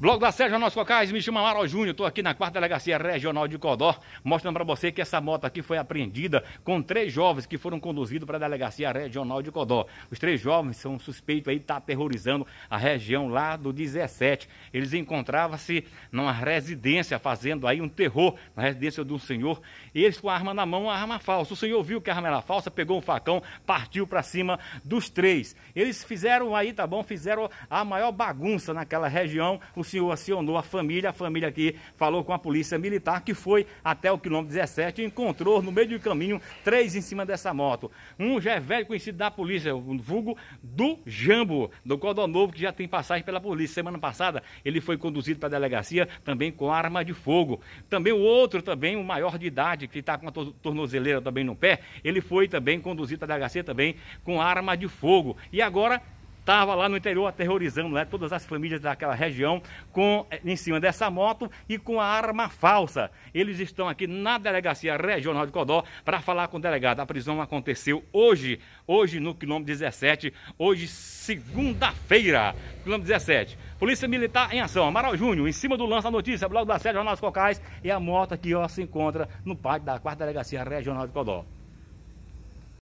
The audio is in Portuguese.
Blog da Sérgio Nosso Cocais, me chama Amaral Júnior, estou aqui na quarta delegacia regional de Codó, mostrando para você que essa moto aqui foi apreendida com três jovens que foram conduzidos para a delegacia regional de Codó. Os três jovens são suspeitos aí de tá aterrorizando a região lá do 17. Eles encontravam-se numa residência fazendo aí um terror na residência de um senhor, eles com a arma na mão, uma arma falsa. O senhor viu que a arma era falsa, pegou um facão, partiu para cima dos três. Eles fizeram aí, tá bom, fizeram a maior bagunça naquela região. O polícia acionou a família, a família aqui falou com a polícia militar que foi até o quilômetro 17 e encontrou no meio do caminho três em cima dessa moto. Um já é velho conhecido da polícia, o vulgo do Jambo, do Novo que já tem passagem pela polícia. Semana passada ele foi conduzido para a delegacia também com arma de fogo. Também o outro, também o maior de idade, que está com a tornozeleira também no pé, ele foi também conduzido para a delegacia também com arma de fogo. E agora estava lá no interior aterrorizando né, todas as famílias daquela região com eh, em cima dessa moto e com a arma falsa. Eles estão aqui na delegacia regional de Codó para falar com o delegado. A prisão aconteceu hoje, hoje no quilômetro 17, hoje segunda-feira, quilômetro 17. Polícia Militar em ação. Amaral Júnior, em cima do lance da notícia, blog da sede Jornal dos Cocais e a moto aqui ó, se encontra no pátio da quarta delegacia regional de Codó.